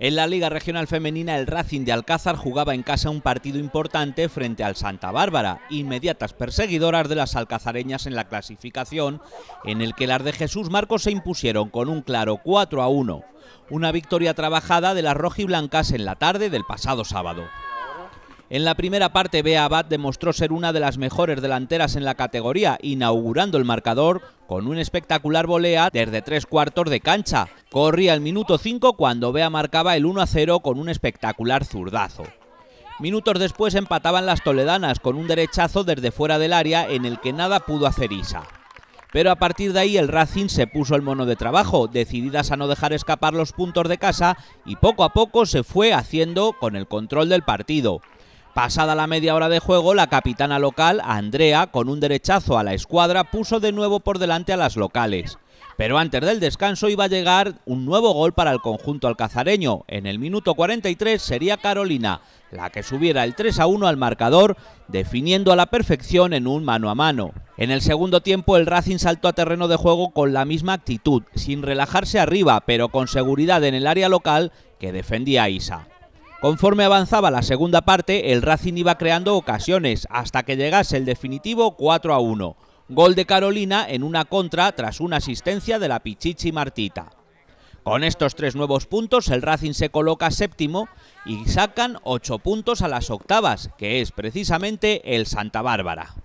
En la Liga Regional Femenina, el Racing de Alcázar jugaba en casa un partido importante frente al Santa Bárbara, inmediatas perseguidoras de las alcazareñas en la clasificación, en el que las de Jesús Marcos se impusieron con un claro 4 a 1. Una victoria trabajada de las rojiblancas en la tarde del pasado sábado. En la primera parte, Bea Abad demostró ser una de las mejores delanteras en la categoría, inaugurando el marcador con un espectacular volea desde tres cuartos de cancha, Corría el minuto 5 cuando Bea marcaba el 1 0 con un espectacular zurdazo. Minutos después empataban las toledanas con un derechazo desde fuera del área en el que nada pudo hacer Isa. Pero a partir de ahí el Racing se puso el mono de trabajo, decididas a no dejar escapar los puntos de casa y poco a poco se fue haciendo con el control del partido, Pasada la media hora de juego, la capitana local, Andrea, con un derechazo a la escuadra, puso de nuevo por delante a las locales. Pero antes del descanso iba a llegar un nuevo gol para el conjunto alcazareño. En el minuto 43 sería Carolina, la que subiera el 3 a 1 al marcador, definiendo a la perfección en un mano a mano. En el segundo tiempo el Racing saltó a terreno de juego con la misma actitud, sin relajarse arriba, pero con seguridad en el área local que defendía Isa. Conforme avanzaba la segunda parte, el Racing iba creando ocasiones hasta que llegase el definitivo 4 a 1. Gol de Carolina en una contra tras una asistencia de la Pichichi Martita. Con estos tres nuevos puntos, el Racing se coloca séptimo y sacan ocho puntos a las octavas, que es precisamente el Santa Bárbara.